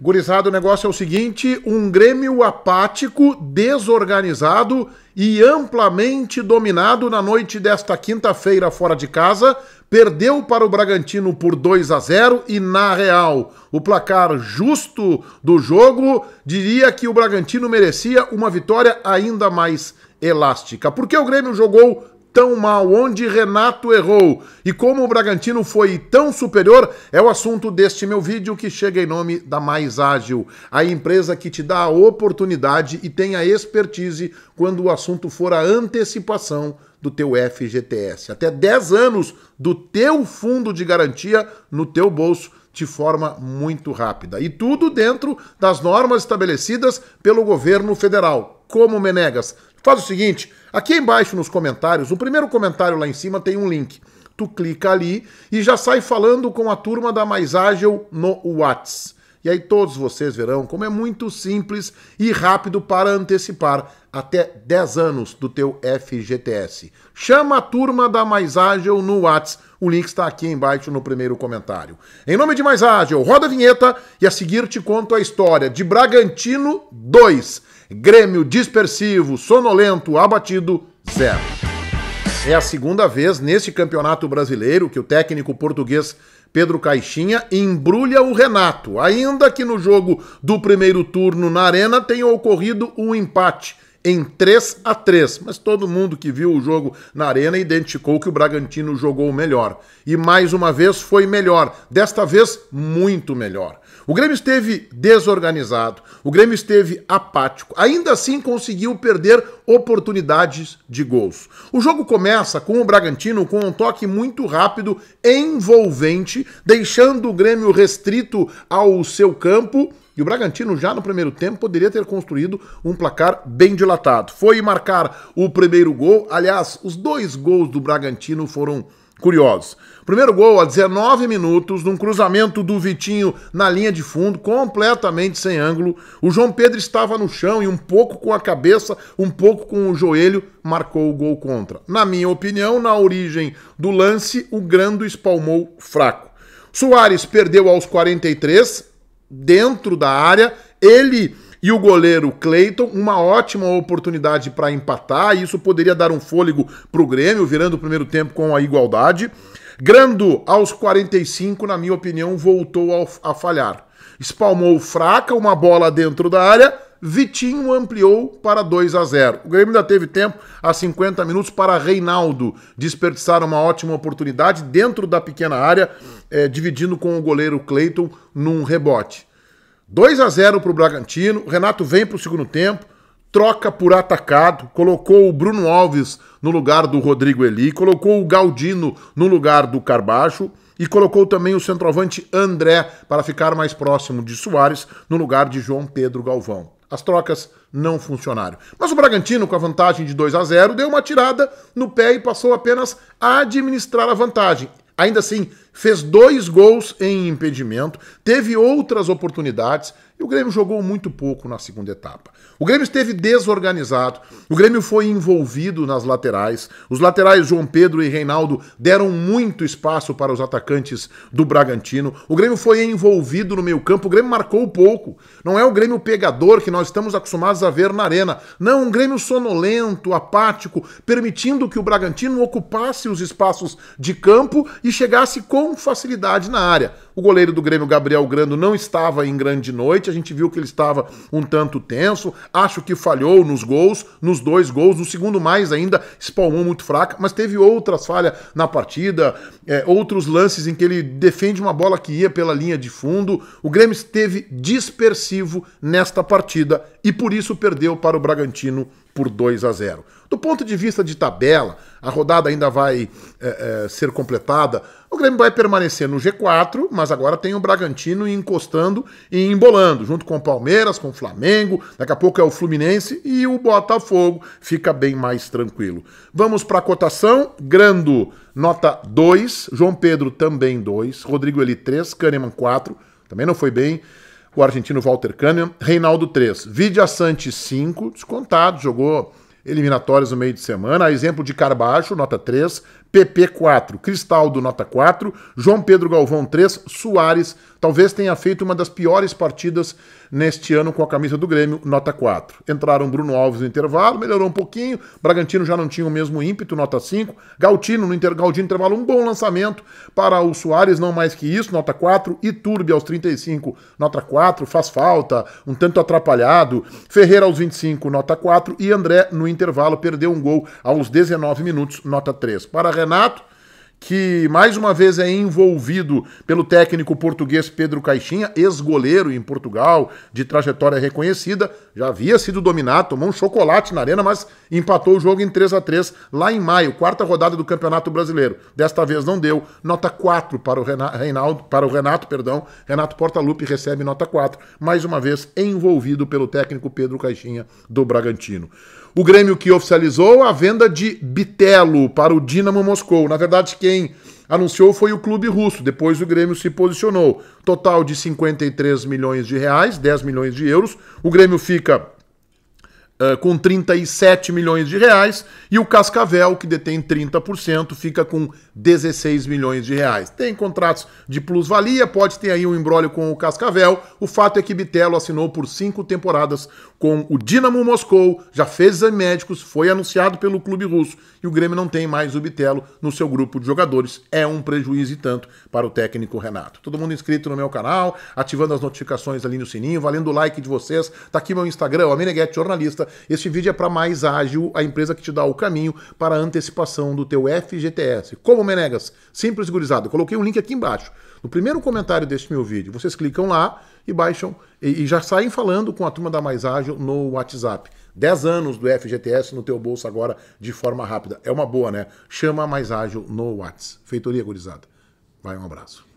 Gurizada, o negócio é o seguinte: um Grêmio apático, desorganizado e amplamente dominado na noite desta quinta-feira fora de casa, perdeu para o Bragantino por 2 a 0 e na real, o placar justo do jogo diria que o Bragantino merecia uma vitória ainda mais elástica. Porque o Grêmio jogou tão mal, onde Renato errou e como o Bragantino foi tão superior, é o assunto deste meu vídeo que chega em nome da Mais Ágil, a empresa que te dá a oportunidade e tem a expertise quando o assunto for a antecipação do teu FGTS. Até 10 anos do teu fundo de garantia no teu bolso de forma muito rápida. E tudo dentro das normas estabelecidas pelo governo federal. Como Menegas, Faz o seguinte, aqui embaixo nos comentários, o primeiro comentário lá em cima tem um link. Tu clica ali e já sai falando com a turma da Mais Ágil no Whats. E aí todos vocês verão como é muito simples e rápido para antecipar até 10 anos do teu FGTS. Chama a turma da Mais Ágil no Whats. O link está aqui embaixo no primeiro comentário. Em nome de Mais Ágil, roda a vinheta e a seguir te conto a história de Bragantino 2 Grêmio dispersivo, sonolento, abatido, zero. É a segunda vez neste campeonato brasileiro que o técnico português Pedro Caixinha embrulha o Renato, ainda que no jogo do primeiro turno na Arena tenha ocorrido um empate em 3 a 3, mas todo mundo que viu o jogo na Arena identificou que o Bragantino jogou melhor. E mais uma vez foi melhor, desta vez muito melhor. O Grêmio esteve desorganizado, o Grêmio esteve apático, ainda assim conseguiu perder oportunidades de gols. O jogo começa com o Bragantino com um toque muito rápido, envolvente, deixando o Grêmio restrito ao seu campo. E o Bragantino já no primeiro tempo poderia ter construído um placar bem dilatado. Foi marcar o primeiro gol. Aliás, os dois gols do Bragantino foram curiosos. Primeiro gol a 19 minutos, num cruzamento do Vitinho na linha de fundo, completamente sem ângulo. O João Pedro estava no chão e um pouco com a cabeça, um pouco com o joelho, marcou o gol contra. Na minha opinião, na origem do lance, o Grando espalmou fraco. Soares perdeu aos 43, dentro da área. Ele e o goleiro Cleiton, uma ótima oportunidade para empatar. e Isso poderia dar um fôlego para o Grêmio, virando o primeiro tempo com a igualdade. Grando, aos 45, na minha opinião, voltou a falhar. Espalmou fraca, uma bola dentro da área. Vitinho ampliou para 2 a 0. O Grêmio ainda teve tempo, a 50 minutos, para Reinaldo desperdiçar uma ótima oportunidade dentro da pequena área, é, dividindo com o goleiro Cleiton num rebote. 2 a 0 para o Bragantino. O Renato vem para o segundo tempo, troca por atacado, colocou o Bruno Alves no lugar do Rodrigo Eli, colocou o Galdino no lugar do Carbacho e colocou também o centroavante André para ficar mais próximo de Soares no lugar de João Pedro Galvão. As trocas não funcionaram. Mas o Bragantino, com a vantagem de 2 a 0, deu uma tirada no pé e passou apenas a administrar a vantagem. Ainda assim, fez dois gols em impedimento, teve outras oportunidades e o Grêmio jogou muito pouco na segunda etapa. O Grêmio esteve desorganizado, o Grêmio foi envolvido nas laterais. Os laterais João Pedro e Reinaldo deram muito espaço para os atacantes do Bragantino. O Grêmio foi envolvido no meio-campo, o Grêmio marcou pouco. Não é o Grêmio pegador que nós estamos acostumados a ver na arena. Não, um Grêmio sonolento, apático, permitindo que o Bragantino ocupasse os espaços de campo e chegasse com com facilidade na área. O goleiro do Grêmio, Gabriel Grando, não estava em grande noite. A gente viu que ele estava um tanto tenso. Acho que falhou nos gols, nos dois gols. No segundo, mais ainda, espalmou muito fraca, mas teve outras falhas na partida, é, outros lances em que ele defende uma bola que ia pela linha de fundo. O Grêmio esteve dispersivo nesta partida e por isso perdeu para o Bragantino por 2 a 0. Do ponto de vista de tabela, a rodada ainda vai é, é, ser completada. O Grêmio vai permanecer no G4, mas mas agora tem o Bragantino encostando e embolando, junto com o Palmeiras, com o Flamengo, daqui a pouco é o Fluminense e o Botafogo fica bem mais tranquilo. Vamos para a cotação, Grando nota 2, João Pedro também 2, Rodrigo Eli 3, Kahneman 4, também não foi bem o argentino Walter Kahneman, Reinaldo 3, Vidia Sante 5, descontado, jogou eliminatórias no meio de semana, a exemplo de Carbacho, nota 3, PP4, Cristaldo, nota 4, João Pedro Galvão 3, Soares, talvez tenha feito uma das piores partidas neste ano com a camisa do Grêmio, nota 4. Entraram Bruno Alves no intervalo, melhorou um pouquinho, Bragantino já não tinha o mesmo ímpeto, nota 5, Galtino no inter, Galdino intervalo, um bom lançamento para o Soares, não mais que isso, nota 4, Iturbe aos 35, nota 4, faz falta, um tanto atrapalhado, Ferreira aos 25, nota 4, e André no intervalo perdeu um gol aos 19 minutos, nota 3. Para a Renato, que mais uma vez é envolvido pelo técnico português Pedro Caixinha, ex-goleiro em Portugal, de trajetória reconhecida, já havia sido dominado, tomou um chocolate na arena, mas empatou o jogo em 3 a 3 lá em maio, quarta rodada do Campeonato Brasileiro. Desta vez não deu, nota 4 para o Renato, para o Renato, perdão. Renato Portaluppi recebe nota 4, mais uma vez envolvido pelo técnico Pedro Caixinha do Bragantino. O Grêmio que oficializou a venda de Bitelo para o Dinamo Moscou. Na verdade, quem anunciou foi o clube russo. Depois o Grêmio se posicionou. Total de 53 milhões de reais, 10 milhões de euros. O Grêmio fica eh, com 37 milhões de reais e o Cascavel, que detém 30%, fica com 16 milhões de reais. Tem contratos de plusvalia, pode ter aí um embrólio com o Cascavel. O fato é que Bitelo assinou por cinco temporadas com o Dinamo Moscou, já fez exame médicos, foi anunciado pelo clube russo e o Grêmio não tem mais o Bitelo no seu grupo de jogadores. É um prejuízo e tanto para o técnico Renato. Todo mundo inscrito no meu canal, ativando as notificações ali no sininho, valendo o like de vocês. Tá aqui meu Instagram, Ameneguete Jornalista este vídeo é para mais ágil, a empresa que te dá o caminho para a antecipação do teu FGTS. Como, Menegas? Simples gurizado. Eu coloquei um link aqui embaixo. No primeiro comentário deste meu vídeo, vocês clicam lá e baixam e, e já saem falando com a turma da Mais Ágil no WhatsApp. 10 anos do FGTS no teu bolso agora de forma rápida. É uma boa, né? Chama a Mais Ágil no WhatsApp. Feitoria gurizada. Vai, um abraço.